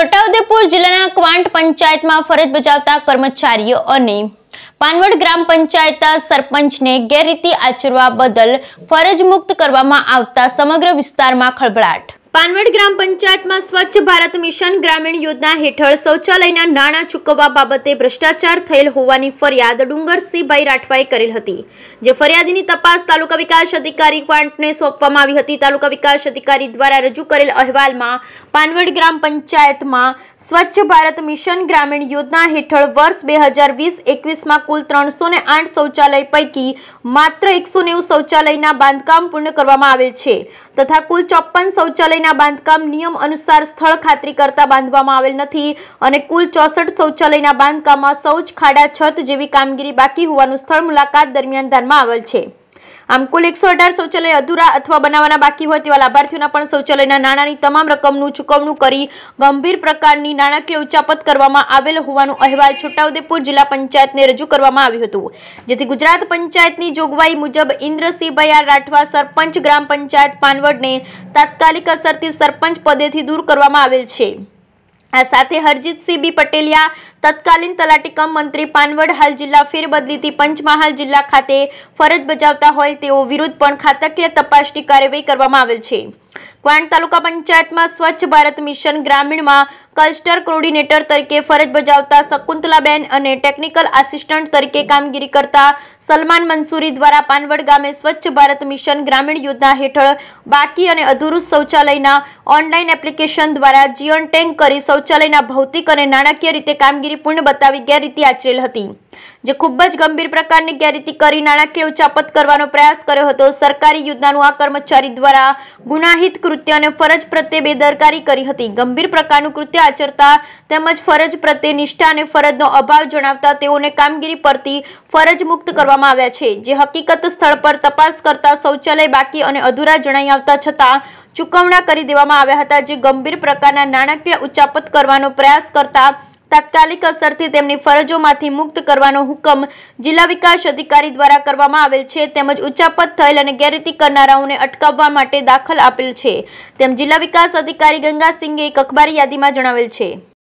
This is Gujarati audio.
છોટાઉદેપુર જિલ્લાના ક્વાંટ પંચાયતમાં ફરજ બજાવતા કર્મચારીઓ અને પાનવડ ગ્રામ પંચાયત સરપંચને ગેરરીતિ આચરવા બદલ ફરજ મુક્ત કરવામાં આવતા સમગ્ર વિસ્તારમાં ખળભળાટ પાનવડ ગ્રામ પંચાયતમાં સ્વચ્છ ભારત મિશન ગ્રામીણ યોજના હેઠળ શૌચાલયના નાણાં ચૂકવવા બાબતે ભ્રષ્ટાચાર થયેલ હોવાની ફરિયાદ ડુંગરસિંહભાઈ રાઠવાએ કરેલ હતી જે ફરિયાદની તપાસ તાલુકા વિકાસ અધિકારી ક્વાન્ટને સોંપવામાં આવી હતી તાલુકા વિકાસ અધિકારી દ્વારા રજૂ કરેલ અહેવાલમાં પાનવડ ગ્રામ પંચાયતમાં સ્વચ્છ ભારત મિશન ગ્રામીણ યોજના હેઠળ વર્ષ બે હજાર વીસ એકવીસમાં કુલ ત્રણસો ને આઠ શૌચાલય પૈકી માત્ર એકસો નેવું શૌચાલયના બાંધકામ પૂર્ણ કરવામાં આવેલ છે તથા કુલ ચોપ્પન શૌચાલય શૌચાલયના બાંધકામ નિયમ અનુસાર સ્થળ ખાતરી કરતા બાંધવામાં આવેલ નથી અને કુલ ચોસઠ શૌચાલયના બાંધકામમાં શૌચ ખાડા છત જેવી કામગીરી બાકી હોવાનું સ્થળ મુલાકાત દરમિયાન ધ્યાનમાં આવેલ છે આમ કુલ એકસો અઢાર શૌચાલય અધૂરા અથવા બનાવવાના બાકી હોય તેવા લાભાર્થીઓના પણ શૌચાલયના નાણાંની તમામ રકમનું ચૂકવણું કરી ગંભીર પ્રકારની નાણાકીય ઉચ્ચાપત કરવામાં આવેલ હોવાનું અહેવાલ છોટાઉદેપુર જિલ્લા પંચાયતને રજૂ કરવામાં આવ્યું હતું જેથી ગુજરાત પંચાયતની જોગવાઈ મુજબ ઇન્દ્રસિંહભાઈ આર રાઠવા સરપંચ ગ્રામ પંચાયત પાનવડને તાત્કાલિક અસરથી સરપંચ પદેથી દૂર કરવામાં આવેલ છે આ સાથે હરજીતસિંહ બી પટેલિયા તત્કાલીન તલાટી કમ મંત્રી પાનવડ હાલ જિલ્લા ફેરબદલીથી પંચમહાલ જિલ્લા ખાતે ફરજ બજાવતા હોય તેઓ વિરુદ્ધ પણ ખાતકીય તપાસની કાર્યવાહી કરવામાં આવેલ છે ક્વાંટ તાલુકા પંચાયતમાં સ્વચ્છ ભારત મિશન ગ્રામીણમાં કલસ્ટર કોર્ડિનેટર તરીકે ફરજ બજાવતા શકુંતલાબેન અને ટેકનિકલ આસિસ્ટન્ટ તરીકે કામગીરી કરતા સલમાન મંસૂરી દ્વારા પાનવડ ગામે સ્વચ્છ ભારત મિશન ગ્રામીણ યોજના હેઠળ બાકી અને અધૂરું શૌચાલયના ઓનલાઈન એપ્લિકેશન દ્વારા જીવન ટેન્ક કરી શૌચાલયના ભૌતિક અને નાણાકીય રીતે કામગીરી પૂર્ણ બતાવી ગેરરીતિ આચરેલ હતી જે ખૂબ જ ગંભીર પ્રકારની ગેરરીતિ કરી નાણાકીય ઉચાપત કરવાનો પ્રયાસ કર્યો હતો સરકારી યોજનાનું આ કર્મચારી દ્વારા ગુનાહિત કૃત્ય અને ફરજ પ્રત્યે બેદરકારી કરી હતી ગંભીર પ્રકારનું કૃત્ય આચરતા તેમજ ફરજ પ્રત્યે નિષ્ઠા અને ફરજનો અભાવ જણાવતા તેઓને કામગીરી પરથી ફરજ મુક્ત કરવામાં આવ્યા છે જે હકીકત સ્થળ પર તપાસ કરતા શૌચાલય બાકી અને અધૂરા જણાઈ આવતા છતાં ચૂકવણા કરી દેવામાં આવ્યા હતા જે ગંભીર પ્રકારના નાણાકીય ઉચાપત કરવાનો પ્રયાસ કરતા તાત્કાલિક અસરથી તેમની ફરજોમાંથી મુક્ત કરવાનો હુકમ જિલ્લા વિકાસ અધિકારી દ્વારા કરવામાં આવેલ છે તેમજ ઉચ્ચાપત થયેલ અને ગેરરીતિ કરનારાઓને અટકાવવા માટે દાખલ આપેલ છે તેમ જિલ્લા વિકાસ અધિકારી ગંગાસિંહે એક અખબારી યાદીમાં જણાવેલ છે